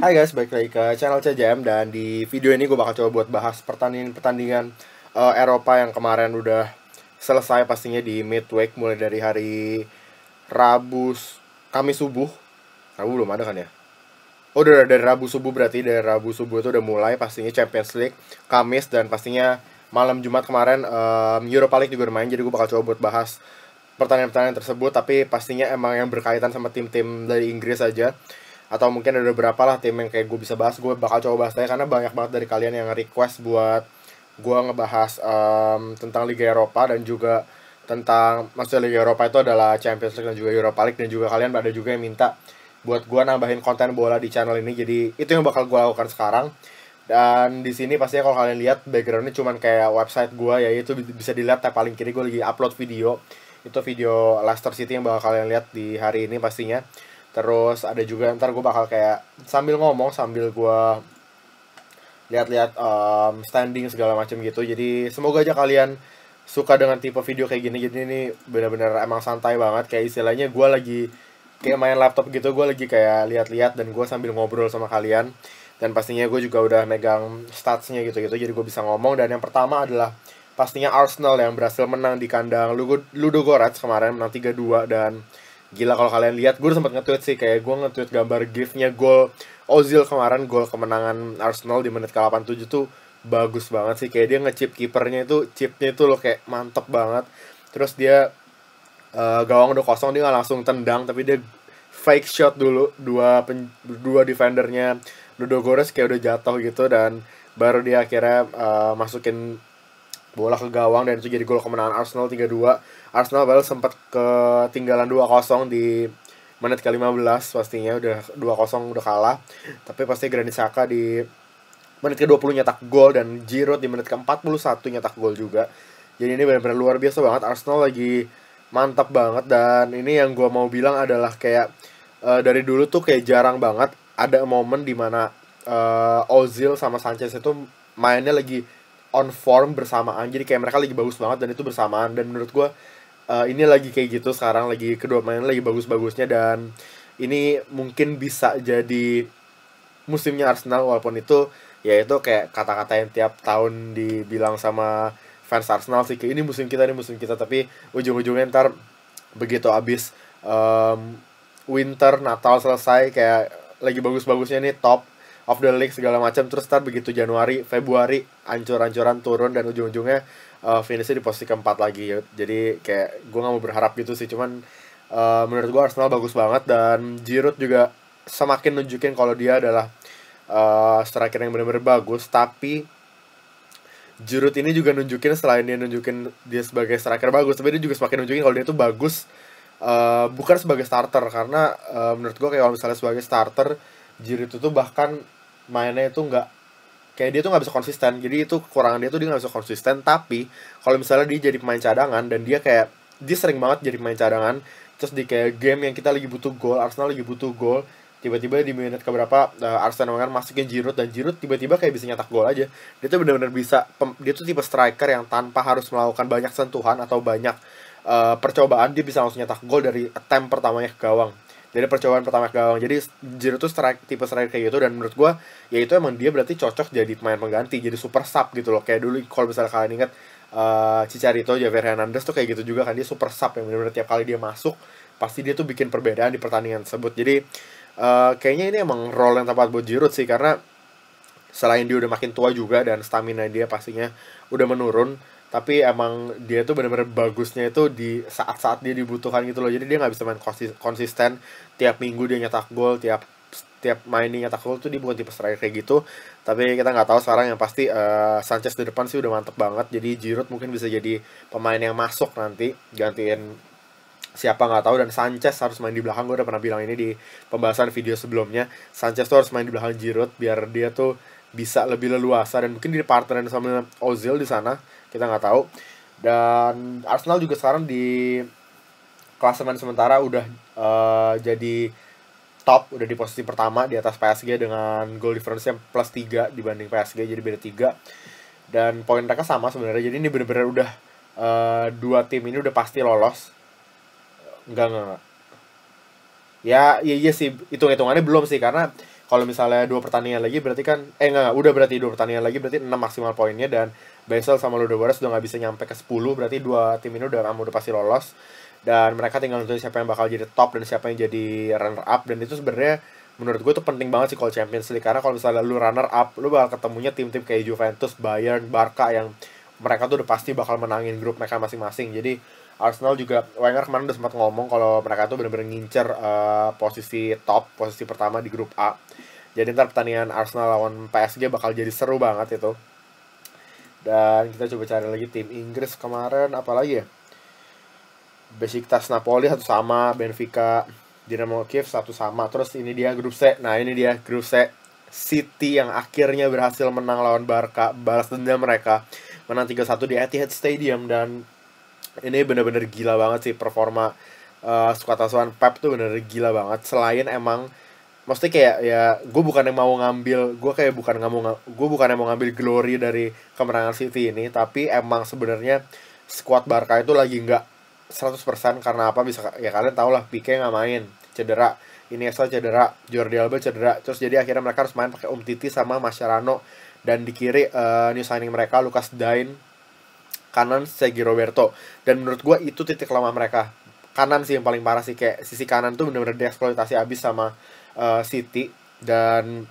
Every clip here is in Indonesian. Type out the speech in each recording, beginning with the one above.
Hai guys, balik lagi ke channel CJM dan di video ini gue bakal coba buat bahas pertandingan-pertandingan uh, Eropa yang kemarin udah selesai pastinya di midweek mulai dari hari Rabu Kamis subuh. Rabu belum ada kan ya? Oh, udah dari Rabu subuh berarti dari Rabu subuh itu udah mulai pastinya Champions League Kamis dan pastinya malam Jumat kemarin um, Europa League juga bermain jadi gue bakal coba buat bahas pertandingan-pertandingan tersebut tapi pastinya emang yang berkaitan sama tim-tim dari Inggris aja atau mungkin ada beberapa lah tim yang kayak gue bisa bahas gue bakal coba bahas aja karena banyak banget dari kalian yang request buat gue ngebahas um, tentang Liga Eropa dan juga tentang maksudnya Liga Eropa itu adalah Champions League dan juga Europa League dan juga kalian ada juga yang minta buat gue nambahin konten bola di channel ini jadi itu yang bakal gue lakukan sekarang dan di sini pastinya kalau kalian lihat backgroundnya cuman kayak website gue ya itu bisa dilihat tab paling kiri gue lagi upload video itu video Leicester City yang bakal kalian lihat di hari ini pastinya terus ada juga ntar gue bakal kayak sambil ngomong sambil gue lihat-lihat um, standing segala macam gitu jadi semoga aja kalian suka dengan tipe video kayak gini jadi ini bener-bener emang santai banget kayak istilahnya gue lagi kayak main laptop gitu gue lagi kayak lihat-lihat dan gue sambil ngobrol sama kalian dan pastinya gue juga udah megang statsnya gitu-gitu jadi gue bisa ngomong dan yang pertama adalah pastinya Arsenal yang berhasil menang di kandang Ludogorets kemarin menang 3-2 dan gila kalau kalian lihat gue sempat nge-tweet sih kayak gue nge-tweet gambar gifnya gol Ozil kemarin gol kemenangan Arsenal di menit ke-87 tuh bagus banget sih kayak dia ngechip kipernya itu chipnya itu loh kayak mantep banget terus dia uh, gawang udah kosong dia gak langsung tendang tapi dia fake shot dulu dua pen, dua defendernya Dodo Gores kayak udah jatuh gitu dan baru dia akhirnya uh, masukin bola ke gawang dan itu jadi gol kemenangan Arsenal tiga dua Arsenal baru sempat ketinggalan 2-0 di menit ke-15 pastinya udah 2-0 udah kalah. Tapi pasti Granit Saka di menit ke-20 nyetak gol dan Giroud di menit ke-41 nyetak gol juga. Jadi ini benar-benar luar biasa banget Arsenal lagi mantap banget dan ini yang gua mau bilang adalah kayak uh, dari dulu tuh kayak jarang banget ada momen dimana uh, eh, Ozil sama Sanchez itu mainnya lagi on form bersamaan jadi kayak mereka lagi bagus banget dan itu bersamaan dan menurut gua uh, ini lagi kayak gitu sekarang lagi kedua pemain lagi bagus-bagusnya dan ini mungkin bisa jadi musimnya Arsenal walaupun itu ya itu kayak kata-kata yang tiap tahun dibilang sama fans Arsenal sih ini musim kita ini musim kita tapi ujung-ujungnya ntar begitu abis um, winter Natal selesai kayak lagi bagus-bagusnya nih top of the league segala macam terus ntar begitu Januari Februari ancur-ancuran turun dan ujung-ujungnya uh, finishnya di posisi keempat lagi jadi kayak gue nggak mau berharap gitu sih cuman uh, menurut gue Arsenal bagus banget dan Giroud juga semakin nunjukin kalau dia adalah uh, striker yang benar-benar bagus tapi Giroud ini juga nunjukin selain dia nunjukin dia sebagai striker bagus tapi dia juga semakin nunjukin kalau dia tuh bagus Uh, bukan sebagai starter karena uh, menurut gue kayak kalau misalnya sebagai starter Giroud itu bahkan mainnya itu nggak kayak dia tuh nggak bisa konsisten jadi itu kekurangan dia tuh dia nggak bisa konsisten tapi kalau misalnya dia jadi pemain cadangan dan dia kayak dia sering banget jadi pemain cadangan terus di kayak game yang kita lagi butuh gol Arsenal lagi butuh gol tiba-tiba di menit keberapa uh, eh, Arsenal kan masukin Giroud dan Giroud tiba-tiba kayak bisa nyetak gol aja dia tuh benar-benar bisa pem, dia tuh tipe striker yang tanpa harus melakukan banyak sentuhan atau banyak uh, percobaan dia bisa langsung nyetak gol dari attempt pertamanya ke gawang dari percobaan pertama gawang jadi Giroud tuh strike tipe striker kayak gitu dan menurut gue ya itu emang dia berarti cocok jadi pemain pengganti jadi super sub gitu loh kayak dulu kalau misalnya kalian ingat uh, eh, Cicarito Javier Hernandez tuh kayak gitu juga kan dia super sub yang benar-benar tiap kali dia masuk pasti dia tuh bikin perbedaan di pertandingan tersebut jadi uh, kayaknya ini emang role yang tepat buat Giroud sih karena selain dia udah makin tua juga dan stamina dia pastinya udah menurun tapi emang dia tuh bener-bener bagusnya itu di saat-saat dia dibutuhkan gitu loh jadi dia nggak bisa main konsisten tiap minggu dia nyetak gol tiap tiap mainnya nyetak gol tuh dia bukan tipe striker kayak gitu tapi kita nggak tahu sekarang yang pasti uh, Sanchez di depan sih udah mantep banget jadi Giroud mungkin bisa jadi pemain yang masuk nanti gantiin siapa nggak tahu dan Sanchez harus main di belakang gue udah pernah bilang ini di pembahasan video sebelumnya Sanchez tuh harus main di belakang Giroud biar dia tuh bisa lebih leluasa dan mungkin di partneran sama Ozil di sana kita nggak tahu dan Arsenal juga sekarang di klasemen sementara udah uh, jadi top udah di posisi pertama di atas PSG dengan goal difference yang plus 3 dibanding PSG jadi beda 3 dan poin mereka sama sebenarnya jadi ini benar-benar udah uh, dua tim ini udah pasti lolos enggak enggak, enggak. ya iya, iya sih hitung hitungannya belum sih karena kalau misalnya dua pertandingan lagi berarti kan eh enggak, enggak udah berarti dua pertandingan lagi berarti enam maksimal poinnya dan Basel sama Ludogorets udah nggak bisa nyampe ke 10 berarti dua tim ini udah kamu udah pasti lolos dan mereka tinggal nonton siapa yang bakal jadi top dan siapa yang jadi runner up dan itu sebenarnya menurut gue itu penting banget sih kalau Champions League karena kalau misalnya lu runner up lu bakal ketemunya tim-tim kayak Juventus, Bayern, Barca yang mereka tuh udah pasti bakal menangin grup mereka masing-masing jadi Arsenal juga Wenger kemarin udah sempat ngomong kalau mereka tuh benar-benar ngincer uh, posisi top, posisi pertama di grup A jadi ntar pertandingan Arsenal lawan PSG bakal jadi seru banget itu. Dan kita coba cari lagi tim Inggris kemarin apalagi ya? Besiktas Napoli satu sama, Benfica Dinamo Kiev satu sama. Terus ini dia grup C. Nah, ini dia grup C. City yang akhirnya berhasil menang lawan Barca, balas dendam mereka. Menang 3-1 di Etihad Stadium dan ini bener-bener gila banget sih performa uh, skuad asuhan Pep tuh bener-bener gila banget. Selain emang maksudnya kayak ya gue bukan yang mau ngambil gue kayak bukan nggak mau gue bukan yang mau ngambil glory dari kemenangan City ini tapi emang sebenarnya squad Barca itu lagi nggak 100% karena apa bisa ya kalian tau lah Pique nggak main cedera ini Esa cedera, Jordi Alba cedera, terus jadi akhirnya mereka harus main pakai Titi sama Mascherano dan di kiri uh, new signing mereka Lucas Dain, kanan Sergio Roberto dan menurut gue itu titik lemah mereka kanan sih yang paling parah sih kayak sisi kanan tuh bener-bener dieksploitasi abis sama uh, City dan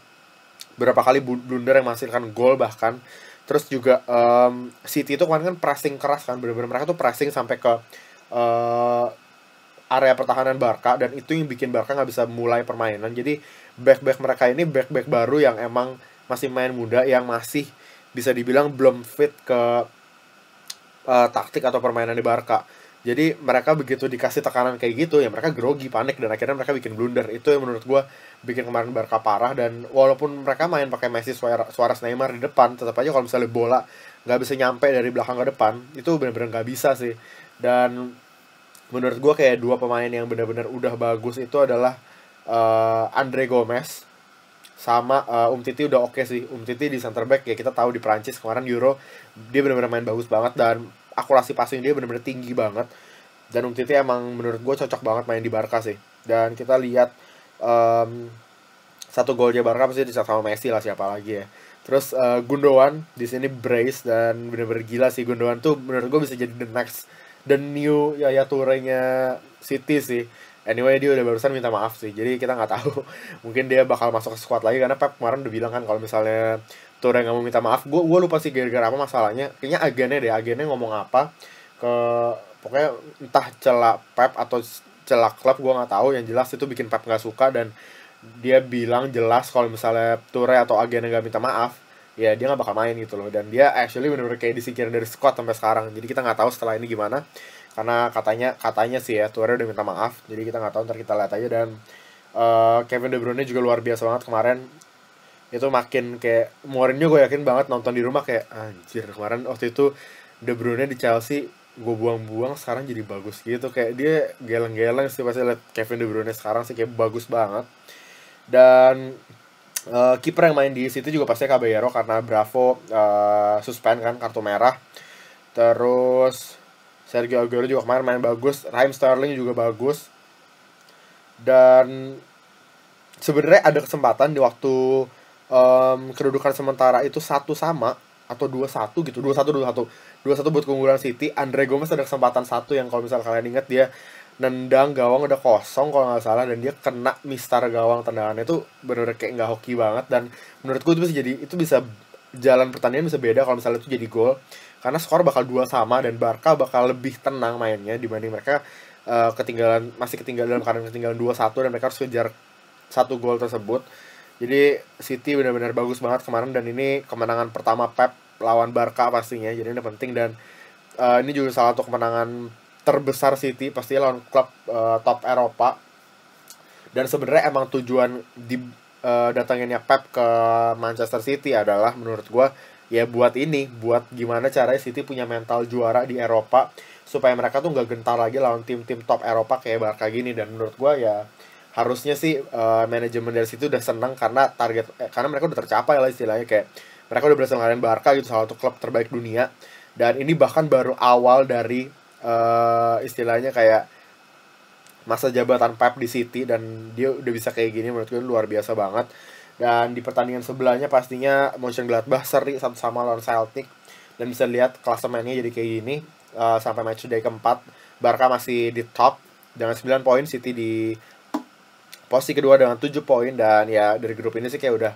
berapa kali blunder yang menghasilkan gol bahkan terus juga um, City itu kemarin kan pressing keras kan benar-benar mereka tuh pressing sampai ke uh, area pertahanan Barca dan itu yang bikin Barca nggak bisa mulai permainan jadi back back mereka ini back back baru yang emang masih main muda yang masih bisa dibilang belum fit ke uh, taktik atau permainan di Barca jadi mereka begitu dikasih tekanan kayak gitu ya mereka grogi panik dan akhirnya mereka bikin blunder itu yang menurut gue bikin kemarin Barca parah dan walaupun mereka main pakai Messi suara suara Neymar di depan tetap aja kalau misalnya bola nggak bisa nyampe dari belakang ke depan itu benar-benar nggak bisa sih dan menurut gue kayak dua pemain yang benar-benar udah bagus itu adalah uh, Andre Gomez sama uh, Umtiti udah oke okay sih Umtiti di center back ya kita tahu di Prancis kemarin Euro dia benar-benar main bagus banget dan akurasi passing dia benar-benar tinggi banget dan Umtiti emang menurut gue cocok banget main di Barca sih dan kita lihat um, satu golnya Barca pasti bisa sama Messi lah siapa lagi ya terus uh, Gundogan di sini brace dan bener-bener gila sih Gundogan tuh menurut gue bisa jadi the next the new Yaya ya nya City sih anyway dia udah barusan minta maaf sih jadi kita nggak tahu mungkin dia bakal masuk ke squad lagi karena Pep kemarin udah bilang kan kalau misalnya Tora nggak mau minta maaf gue gue lupa sih gara-gara apa masalahnya kayaknya agennya deh agennya ngomong apa ke pokoknya entah celak Pep atau celak klub gue nggak tahu yang jelas itu bikin Pep nggak suka dan dia bilang jelas kalau misalnya Ture atau agennya nggak minta maaf ya dia nggak bakal main gitu loh dan dia actually benar-benar kayak disingkir dari squad sampai sekarang jadi kita nggak tahu setelah ini gimana karena katanya katanya sih ya Ture udah minta maaf jadi kita nggak tahu ntar kita lihat aja dan uh, Kevin De Bruyne juga luar biasa banget kemarin itu makin kayak Mourinho gue yakin banget nonton di rumah kayak anjir kemarin waktu itu De Bruyne di Chelsea gue buang-buang sekarang jadi bagus gitu kayak dia geleng-geleng sih pasti liat Kevin De Bruyne sekarang sih kayak bagus banget dan uh, kiper yang main di situ juga pasti Caballero karena Bravo uh, suspend kan kartu merah terus Sergio Aguero juga kemarin main bagus Raheem Sterling juga bagus dan sebenarnya ada kesempatan di waktu um, kedudukan sementara itu satu sama atau dua satu gitu dua satu dua satu dua satu buat keunggulan City Andre Gomez ada kesempatan satu yang kalau misalnya kalian ingat dia nendang gawang udah kosong kalau nggak salah dan dia kena mistar gawang tendangannya itu bener, -bener kayak nggak hoki banget dan menurutku itu bisa jadi itu bisa jalan pertandingan bisa beda kalau misalnya itu jadi gol karena skor bakal dua sama dan Barca bakal lebih tenang mainnya dibanding mereka uh, ketinggalan masih ketinggalan dalam keadaan ketinggalan dua satu dan mereka harus kejar satu gol tersebut jadi City benar-benar bagus banget kemarin dan ini kemenangan pertama Pep lawan Barca pastinya. Jadi ini penting dan uh, ini juga salah satu kemenangan terbesar City pasti lawan klub uh, top Eropa. Dan sebenarnya emang tujuan di uh, eh, datangnya Pep ke Manchester City adalah menurut gue ya buat ini, buat gimana caranya City punya mental juara di Eropa supaya mereka tuh nggak gentar lagi lawan tim-tim top Eropa kayak Barca gini dan menurut gue ya harusnya sih uh, manajemen dari situ udah senang karena target eh, karena mereka udah tercapai lah istilahnya kayak mereka udah berhasil ngalahin Barca gitu salah satu klub terbaik dunia dan ini bahkan baru awal dari uh, istilahnya kayak masa jabatan Pep di City dan dia udah bisa kayak gini menurut gue luar biasa banget dan di pertandingan sebelahnya pastinya Gladbach seri sama sama lawan Celtic dan bisa lihat klasemennya jadi kayak gini uh, sampai match day keempat Barca masih di top dengan 9 poin City di posisi kedua dengan 7 poin dan ya dari grup ini sih kayak udah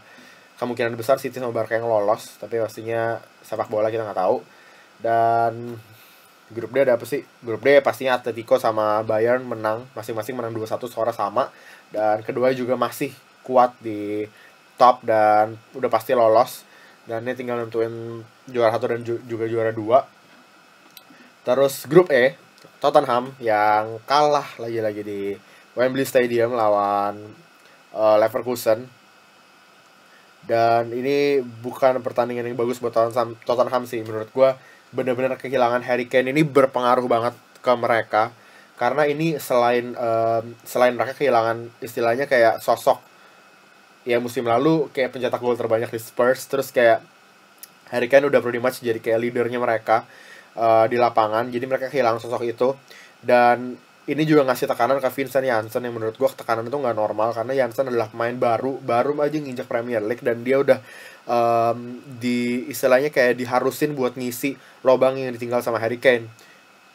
kemungkinan besar City sama Barca yang lolos tapi pastinya sepak bola kita nggak tahu dan grup D ada apa sih grup D pastinya Atletico sama Bayern menang masing-masing menang 2-1 suara sama dan kedua juga masih kuat di top dan udah pasti lolos dan ini tinggal nentuin juara satu dan juga juara dua terus grup E Tottenham yang kalah lagi-lagi di Wembley Stadium lawan uh, Leverkusen. Dan ini bukan pertandingan yang bagus buat Tottenham, Tottenham sih menurut gue. Bener-bener kehilangan Harry Kane ini berpengaruh banget ke mereka karena ini selain uh, selain mereka kehilangan istilahnya kayak sosok ya musim lalu kayak pencetak gol terbanyak di Spurs terus kayak Harry Kane udah pretty much jadi kayak leadernya mereka uh, di lapangan jadi mereka kehilangan sosok itu dan ini juga ngasih tekanan ke Vincent Janssen yang menurut gue tekanan itu nggak normal karena Janssen adalah pemain baru baru aja nginjak Premier League dan dia udah um, di istilahnya kayak diharusin buat ngisi lobang yang ditinggal sama Harry Kane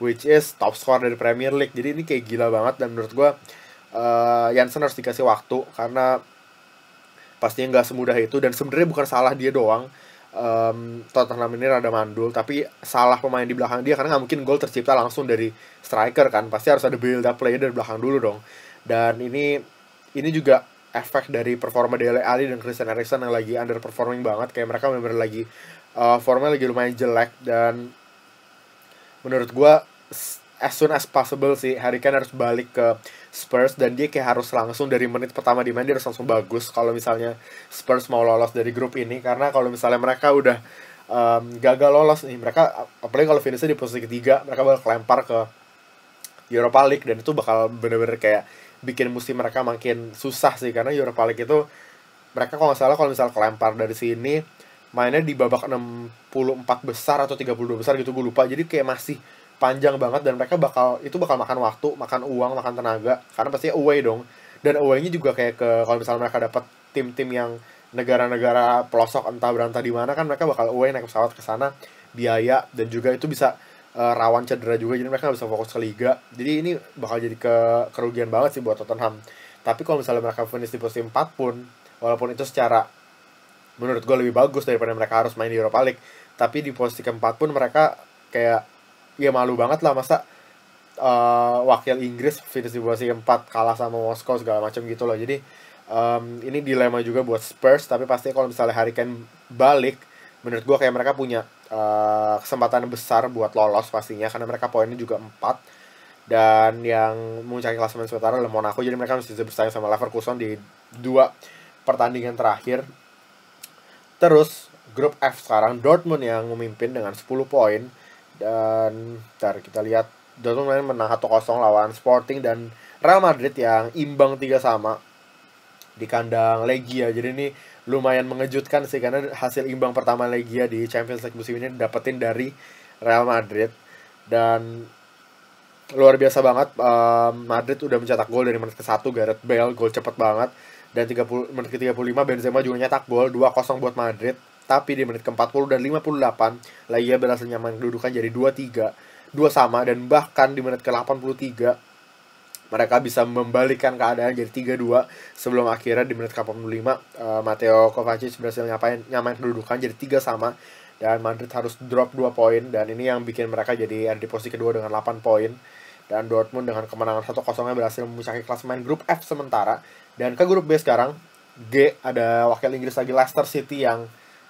which is top score dari Premier League jadi ini kayak gila banget dan menurut gue uh, Janssen harus dikasih waktu karena pastinya nggak semudah itu dan sebenarnya bukan salah dia doang um, Tottenham ini rada mandul tapi salah pemain di belakang dia karena nggak mungkin gol tercipta langsung dari striker kan pasti harus ada build up play dari belakang dulu dong dan ini ini juga efek dari performa Dele Ali dan Christian Eriksen yang lagi underperforming banget kayak mereka memang lagi uh, formnya lagi lumayan jelek dan menurut gue as soon as possible sih Harry Kane harus balik ke Spurs dan dia kayak harus langsung dari menit pertama di main dia harus langsung bagus kalau misalnya Spurs mau lolos dari grup ini karena kalau misalnya mereka udah um, gagal lolos nih mereka apalagi kalau finishnya di posisi ketiga mereka bakal kelempar ke Europa League dan itu bakal bener-bener kayak bikin musim mereka makin susah sih karena Europa League itu mereka kalau nggak salah kalau misalnya kelempar dari sini mainnya di babak 64 besar atau 32 besar gitu gue lupa jadi kayak masih panjang banget dan mereka bakal itu bakal makan waktu, makan uang, makan tenaga karena pasti away dong. Dan away-nya juga kayak ke kalau misalnya mereka dapat tim-tim yang negara-negara pelosok entah berantah di mana kan mereka bakal away naik pesawat ke sana biaya dan juga itu bisa uh, rawan cedera juga jadi mereka gak bisa fokus ke liga jadi ini bakal jadi ke kerugian banget sih buat Tottenham tapi kalau misalnya mereka finish di posisi 4 pun walaupun itu secara menurut gue lebih bagus daripada mereka harus main di Europa League tapi di posisi keempat pun mereka kayak ya malu banget lah masa uh, wakil Inggris posisi keempat kalah sama Moskow segala macam gitu loh jadi um, ini dilema juga buat Spurs tapi pasti kalau misalnya Harry Kane balik menurut gue kayak mereka punya uh, kesempatan besar buat lolos pastinya karena mereka poinnya juga empat dan yang mencari klasemen sementara adalah Monaco jadi mereka masih bisa bersaing sama Leverkusen di dua pertandingan terakhir terus grup F sekarang Dortmund yang memimpin dengan 10 poin dan ntar kita lihat Dortmund main menang 1 kosong lawan Sporting dan Real Madrid yang imbang tiga sama di kandang Legia. Jadi ini lumayan mengejutkan sih karena hasil imbang pertama Legia di Champions League musim ini dapetin dari Real Madrid dan luar biasa banget eh, Madrid udah mencetak gol dari menit ke-1 Gareth Bale gol cepet banget dan 30 menit ke-35 Benzema juga nyetak gol 2-0 buat Madrid tapi di menit ke-40 dan 58, Laia berhasil nyaman kedudukan jadi 2-3, 2 sama dan bahkan di menit ke-83 mereka bisa membalikkan keadaan jadi 3-2 sebelum akhirnya di menit ke-85 uh, eh, Mateo Kovacic berhasil nyapain, nyaman kedudukan jadi 3 sama dan Madrid harus drop 2 poin dan ini yang bikin mereka jadi ada di posisi kedua dengan 8 poin dan Dortmund dengan kemenangan 1-0 nya berhasil kelas klasemen grup F sementara dan ke grup B sekarang G ada wakil Inggris lagi Leicester City yang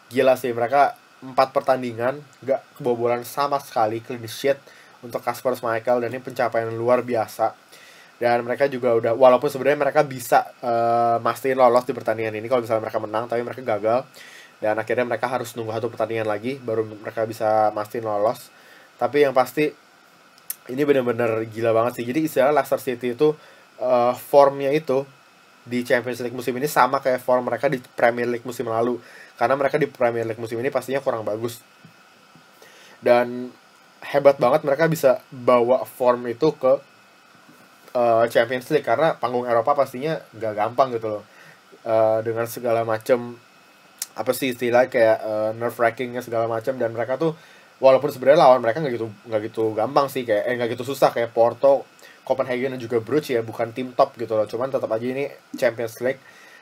gila sih mereka empat pertandingan nggak kebobolan sama sekali clean sheet untuk Kasper Michael dan ini pencapaian luar biasa dan mereka juga udah walaupun sebenarnya mereka bisa uh, mastiin lolos di pertandingan ini kalau misalnya mereka menang tapi mereka gagal dan akhirnya mereka harus nunggu satu pertandingan lagi baru mereka bisa mastiin lolos tapi yang pasti ini bener-bener gila banget sih jadi istilah Leicester City itu uh, formnya itu di Champions League musim ini sama kayak form mereka di Premier League musim lalu karena mereka di Premier League musim ini pastinya kurang bagus dan hebat banget mereka bisa bawa form itu ke uh, Champions League karena panggung Eropa pastinya gak gampang gitu loh uh, dengan segala macam apa sih istilah kayak uh, nerve wrackingnya segala macam dan mereka tuh walaupun sebenarnya lawan mereka nggak gitu nggak gitu gampang sih kayak eh nggak gitu susah kayak Porto Copenhagen dan juga Bruges ya bukan tim top gitu loh cuman tetap aja ini Champions League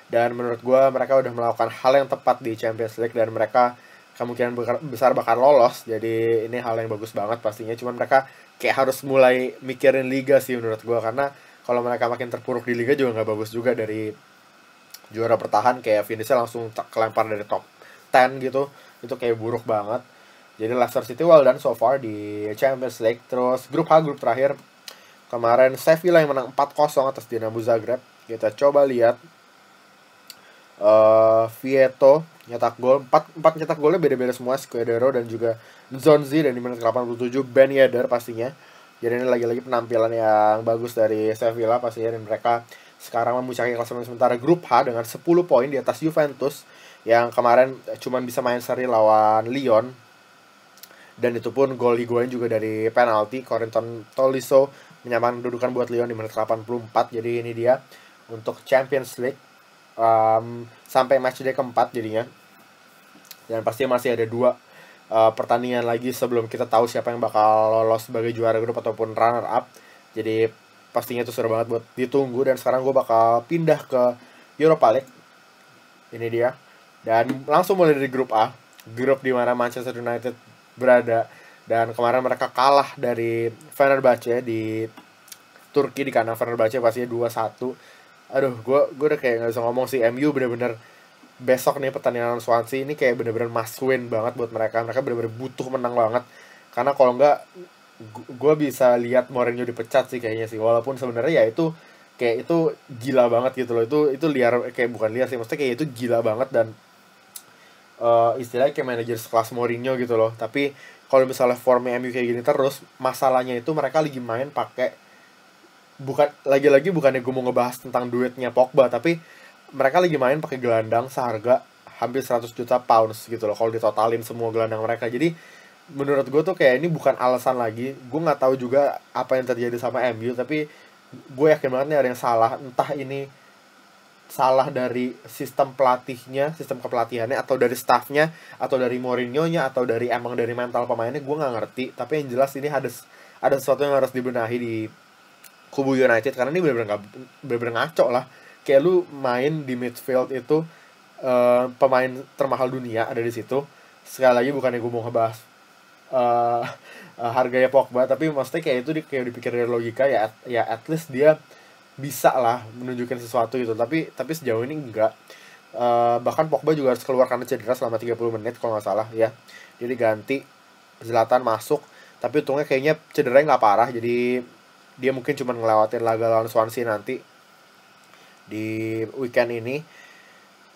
dan menurut gue mereka udah melakukan hal yang tepat di Champions League dan mereka kemungkinan besar bakal lolos jadi ini hal yang bagus banget pastinya cuman mereka kayak harus mulai mikirin liga sih menurut gue karena kalau mereka makin terpuruk di liga juga nggak bagus juga dari juara bertahan kayak finishnya langsung kelempar dari top 10 gitu itu kayak buruk banget jadi Leicester City well done so far di Champions League terus grup H grup terakhir kemarin Sevilla yang menang 4-0 atas Dinamo Zagreb kita coba lihat uh, Vieto nyetak gol empat empat nyetak golnya beda-beda semua Squadero dan juga Zonzi dan di menit 87 Ben Yedder pastinya jadi ini lagi-lagi penampilan yang bagus dari Sevilla pastinya dan mereka sekarang memuncaki klasemen sementara grup H dengan 10 poin di atas Juventus yang kemarin cuman bisa main seri lawan Lyon dan itu pun gol Higuain juga dari penalti Corinton Tolisso menyamakan kedudukan buat Lyon di menit 84 jadi ini dia untuk Champions League um, sampai matchday keempat jadinya dan pasti masih ada dua uh, pertandingan lagi sebelum kita tahu siapa yang bakal lolos sebagai juara grup ataupun runner up jadi pastinya itu seru banget buat ditunggu dan sekarang gue bakal pindah ke Europa League ini dia dan langsung mulai dari grup A grup di mana Manchester United berada dan kemarin mereka kalah dari Fenerbahce di Turki di kandang Fenerbahce pastinya 2-1 aduh gue gue udah kayak nggak usah ngomong sih MU bener-bener besok nih pertandingan Swansea ini kayak bener-bener must win banget buat mereka mereka bener-bener butuh menang banget karena kalau nggak gue bisa lihat Mourinho dipecat sih kayaknya sih walaupun sebenarnya ya itu kayak itu gila banget gitu loh itu itu liar kayak bukan liar sih maksudnya kayak itu gila banget dan uh, istilahnya kayak manajer sekelas Mourinho gitu loh tapi kalau misalnya formnya MU kayak gini terus masalahnya itu mereka lagi main pakai bukan lagi-lagi bukannya gue mau ngebahas tentang duitnya Pogba tapi mereka lagi main pakai gelandang seharga hampir 100 juta pounds gitu loh kalau ditotalin semua gelandang mereka jadi menurut gue tuh kayak ini bukan alasan lagi gue nggak tahu juga apa yang terjadi sama MU tapi gue yakin banget nih ada yang salah entah ini salah dari sistem pelatihnya sistem kepelatihannya atau dari staffnya atau dari Mourinho nya atau dari emang dari mental pemainnya gue nggak ngerti tapi yang jelas ini ada ada sesuatu yang harus dibenahi di kubu United karena ini benar-benar ngaco lah kayak lu main di midfield itu uh, pemain termahal dunia ada di situ sekali lagi bukan yang gue mau ngebahas uh, uh, harganya Pogba tapi maksudnya kayak itu di, kayak dipikir dari logika ya at, ya at least dia bisa lah menunjukkan sesuatu gitu tapi tapi sejauh ini enggak uh, bahkan Pogba juga harus keluar karena cedera selama 30 menit kalau nggak salah ya jadi ganti Zlatan masuk tapi untungnya kayaknya cedera nggak parah jadi dia mungkin cuma ngelewatin laga lawan Swansea nanti di weekend ini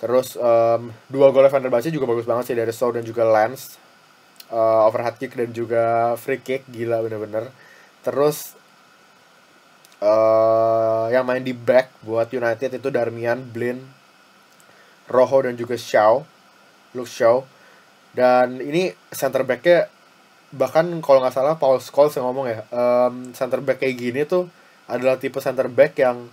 terus um, dua gol Basie juga bagus banget sih dari Shaw dan juga Lens uh, eh, overhead kick dan juga free kick gila bener-bener terus uh, yang main di back buat United itu Darmian, Blin, Rojo dan juga Shaw, Luke Shaw dan ini center backnya bahkan kalau nggak salah Paul Scholes yang ngomong ya um, center back kayak gini tuh adalah tipe center back yang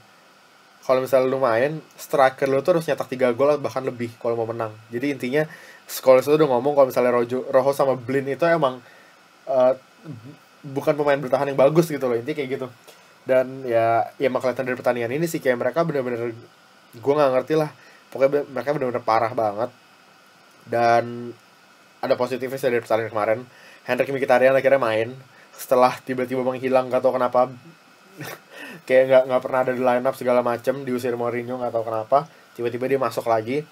kalau misalnya lu main striker lu tuh harus nyetak tiga gol bahkan lebih kalau mau menang jadi intinya Scholes itu udah ngomong kalau misalnya Rojo, Rojo sama Blin itu emang uh, bukan pemain bertahan yang bagus gitu loh intinya kayak gitu dan ya ya emang kelihatan dari pertandingan ini sih kayak mereka bener-bener gue nggak ngerti lah pokoknya mereka bener-bener parah banget dan ada positifnya dari pertandingan kemarin Henrik Mkhitaryan akhirnya main setelah tiba-tiba menghilang gak tau kenapa kayak nggak nggak pernah ada di lineup segala macem diusir Mourinho nggak tahu kenapa tiba-tiba dia masuk lagi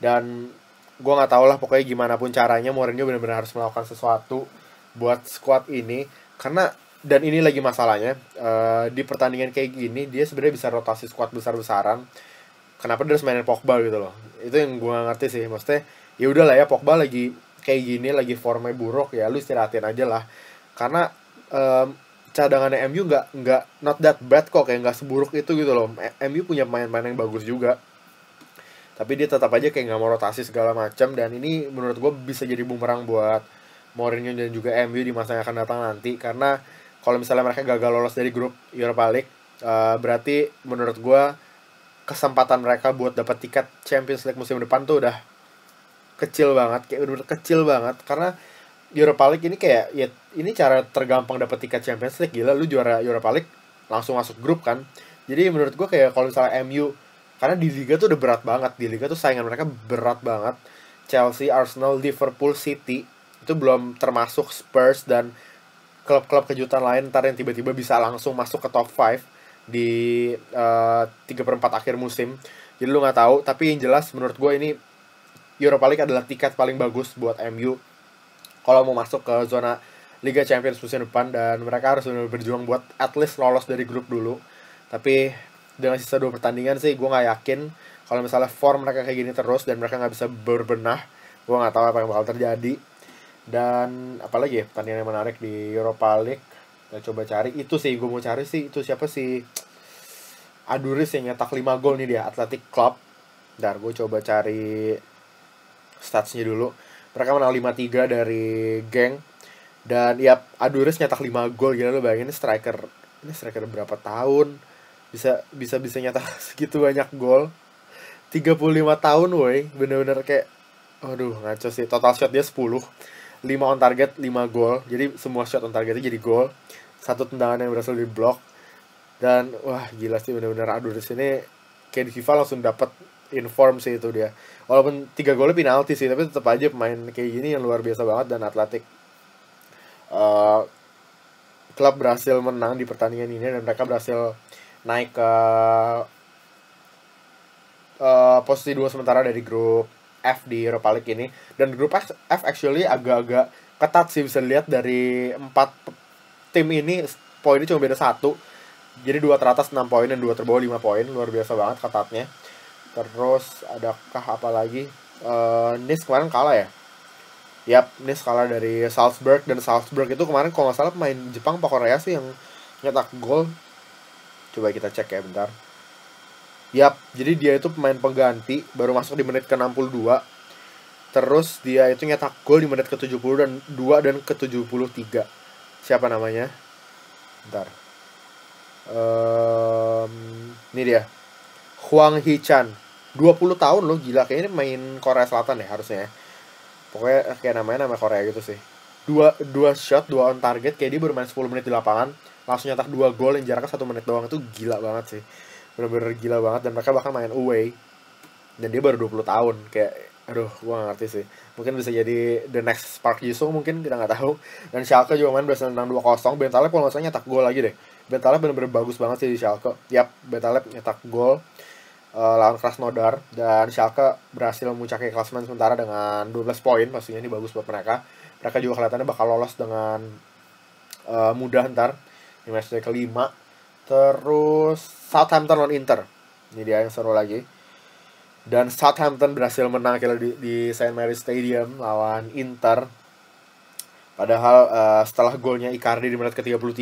dan gue nggak tau lah pokoknya gimana pun caranya Mourinho benar-benar harus melakukan sesuatu buat squad ini karena dan ini lagi masalahnya uh, di pertandingan kayak gini dia sebenarnya bisa rotasi squad besar-besaran kenapa dia harus mainin Pogba gitu loh itu yang gue ngerti sih maksudnya ya udahlah ya Pogba lagi kayak gini lagi formnya buruk ya lu istirahatin aja lah karena um, cadangannya MU nggak nggak not that bad kok kayak nggak seburuk itu gitu loh MU punya pemain-pemain yang bagus juga tapi dia tetap aja kayak nggak mau rotasi segala macam dan ini menurut gue bisa jadi bumerang buat Mourinho dan juga MU di masa yang akan datang nanti karena kalau misalnya mereka gagal lolos dari grup Europa League uh, berarti menurut gue kesempatan mereka buat dapat tiket Champions League musim depan tuh udah kecil banget kayak bener kecil banget karena Europa League ini kayak ya ini cara tergampang dapat tiket Champions League gila lu juara Europa League langsung masuk grup kan jadi menurut gue kayak kalau misalnya MU karena di liga tuh udah berat banget di liga tuh saingan mereka berat banget Chelsea Arsenal Liverpool City itu belum termasuk Spurs dan klub-klub kejutan lain ntar yang tiba-tiba bisa langsung masuk ke top 5 di eh, tiga uh, per 4 akhir musim jadi lu nggak tahu tapi yang jelas menurut gue ini Europa League adalah tiket paling bagus buat MU kalau mau masuk ke zona Liga Champions musim depan dan mereka harus berjuang buat at least lolos dari grup dulu. Tapi dengan sisa dua pertandingan sih gue nggak yakin kalau misalnya form mereka kayak gini terus dan mereka nggak bisa berbenah, gue nggak tahu apa yang bakal terjadi. Dan apalagi ya pertandingan yang menarik di Europa League, kita coba cari itu sih gue mau cari sih itu siapa sih Aduris yang nyetak 5 gol nih dia Athletic Club. dan gue coba cari statsnya dulu. Mereka menang 5-3 dari geng. Dan ya Aduris nyetak 5 gol gila lo bayangin ini striker ini striker berapa tahun bisa bisa bisa nyetak segitu banyak gol. 35 tahun woi, bener-bener kayak aduh ngaco sih. Total shot dia 10. 5 on target, 5 gol. Jadi semua shot on targetnya jadi gol. Satu tendangan yang berhasil di blok. Dan wah gila sih bener-bener Aduris ini kayak di FIFA langsung dapat inform sih itu dia walaupun tiga golnya penalti sih tapi tetap aja pemain kayak gini yang luar biasa banget dan Atletik uh, klub berhasil menang di pertandingan ini dan mereka berhasil naik ke uh, posisi dua sementara dari grup F di Europa League ini dan grup F, actually agak-agak ketat sih bisa dilihat dari empat tim ini poinnya cuma beda satu jadi dua teratas 6 poin dan dua terbawah 5 poin luar biasa banget ketatnya Terus adakah apa lagi? Uh, eh, Nis kemarin kalah ya? Yap, Nis kalah dari Salzburg dan Salzburg itu kemarin kalau nggak salah pemain Jepang apa Korea sih yang nyetak gol. Coba kita cek ya bentar. Yap, jadi dia itu pemain pengganti baru masuk di menit ke-62. Terus dia itu nyetak gol di menit ke-70 dan 2 dan ke-73. Siapa namanya? Bentar. Um, ini dia. Huang Hee-chan 20 tahun lo gila kayaknya ini main Korea Selatan ya harusnya ya. pokoknya eh, kayak namanya nama Korea gitu sih dua dua shot dua on target kayak dia bermain 10 menit di lapangan langsung nyetak dua gol yang jaraknya satu menit doang itu gila banget sih bener-bener gila banget dan mereka bahkan main away dan dia baru 20 tahun kayak aduh gua gak ngerti sih mungkin bisa jadi the next Park Jisung mungkin kita nggak tahu dan Schalke juga main berhasil menang dua kosong, Bentaleb kalau nggak salah nyetak gol lagi deh Bentaleb bener-bener bagus banget sih di Schalke yap Bentaleb nyetak gol uh, lawan Krasnodar dan Schalke berhasil memuncaki klasemen sementara dengan 12 poin pastinya ini bagus buat mereka mereka juga kelihatannya bakal lolos dengan uh, mudah ntar di matchday kelima terus Southampton lawan Inter ini dia yang seru lagi dan Southampton berhasil menang kira di, di Saint Mary's Stadium lawan Inter padahal uh, setelah golnya Icardi di menit ke-33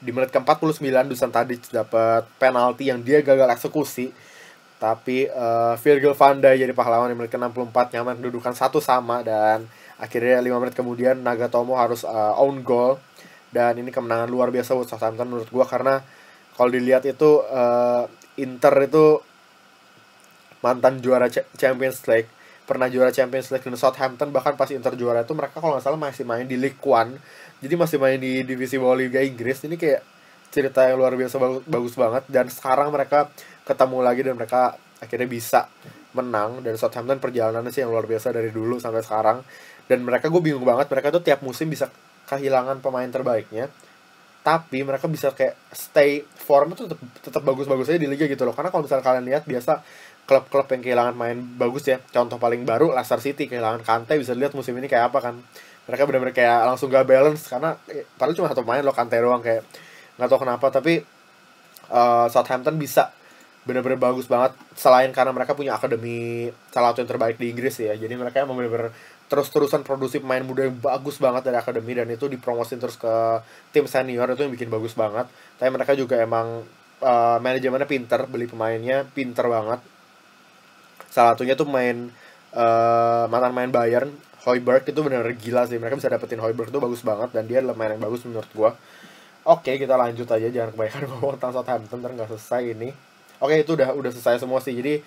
di menit ke-49 Dusan Tadic dapat penalti yang dia gagal eksekusi tapi uh, Virgil van Dijk jadi pahlawan di menit ke-64 nyaman kedudukan satu sama dan akhirnya 5 menit kemudian Nagatomo harus uh, own goal dan ini kemenangan luar biasa buat Southampton menurut gua karena kalau dilihat itu uh, Inter itu mantan juara Champions League pernah juara Champions League dan Southampton bahkan pas Inter juara itu mereka kalau nggak salah masih main di League One jadi masih main di divisi bawah Liga Inggris ini kayak cerita yang luar biasa bagus, bagus banget dan sekarang mereka ketemu lagi dan mereka akhirnya bisa menang dan Southampton perjalanannya sih yang luar biasa dari dulu sampai sekarang dan mereka gue bingung banget mereka tuh tiap musim bisa kehilangan pemain terbaiknya tapi mereka bisa kayak stay form itu tetap bagus-bagus aja di liga gitu loh karena kalau misalnya kalian lihat biasa klub-klub yang kehilangan main bagus ya contoh paling baru Leicester City kehilangan Kante bisa lihat musim ini kayak apa kan mereka benar-benar kayak langsung gak balance karena eh, padahal cuma satu pemain loh Kante doang kayak nggak tahu kenapa tapi uh, Southampton bisa bener-bener bagus banget selain karena mereka punya akademi salah satu yang terbaik di Inggris ya jadi mereka emang bener-bener terus-terusan produksi pemain muda yang bagus banget dari akademi dan itu dipromosin terus ke tim senior itu yang bikin bagus banget tapi mereka juga emang uh, manajemennya pinter beli pemainnya pinter banget salah satunya tuh main uh, mantan main Bayern Hoiberg itu bener, bener gila sih mereka bisa dapetin Hoiberg itu bagus banget dan dia adalah pemain yang bagus menurut gua Oke, kita lanjut aja. Jangan kebanyakan ngomong tentang Southampton, ntar nggak selesai ini oke itu udah udah selesai semua sih jadi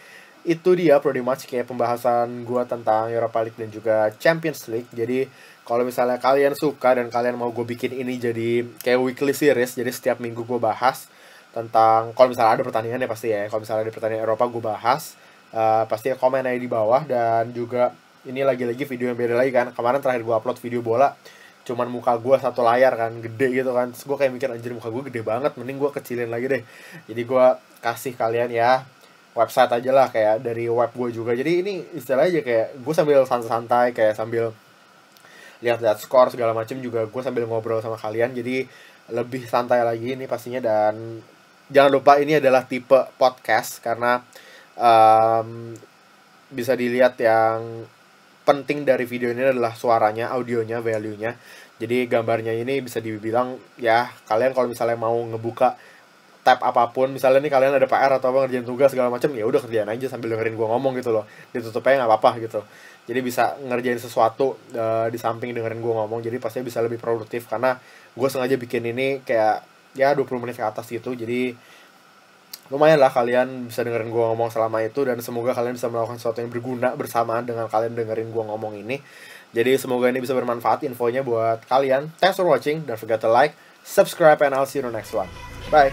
itu dia pretty much kayak pembahasan gue tentang Europa League dan juga Champions League. Jadi kalau misalnya kalian suka dan kalian mau gue bikin ini jadi kayak weekly series, jadi setiap minggu gue bahas tentang kalau misalnya ada pertandingan ya pasti ya. Kalau misalnya ada pertandingan Eropa gue bahas, uh, pasti ya komen aja di bawah dan juga ini lagi-lagi video yang beda lagi kan. Kemarin terakhir gue upload video bola cuman muka gue satu layar kan gede gitu kan Terus gue kayak mikir anjir muka gue gede banget mending gue kecilin lagi deh jadi gue kasih kalian ya website aja lah kayak dari web gue juga jadi ini istilahnya aja kayak gue sambil santai-santai kayak sambil lihat-lihat skor segala macem juga gue sambil ngobrol sama kalian jadi lebih santai lagi ini pastinya dan jangan lupa ini adalah tipe podcast karena um, bisa dilihat yang penting dari video ini adalah suaranya, audionya, value-nya. Jadi gambarnya ini bisa dibilang ya kalian kalau misalnya mau ngebuka tab apapun misalnya nih kalian ada PR atau apa ngerjain tugas segala macam ya udah kerjaan aja sambil dengerin gua ngomong gitu loh ditutupnya nggak apa-apa gitu jadi bisa ngerjain sesuatu uh, di samping dengerin gua ngomong jadi pasti bisa lebih produktif karena gue sengaja bikin ini kayak ya 20 menit ke atas gitu jadi lumayan lah kalian bisa dengerin gue ngomong selama itu dan semoga kalian bisa melakukan sesuatu yang berguna bersamaan dengan kalian dengerin gue ngomong ini. Jadi semoga ini bisa bermanfaat infonya buat kalian. Thanks for watching. dan forget to like, subscribe, and I'll see you in the next one. Bye.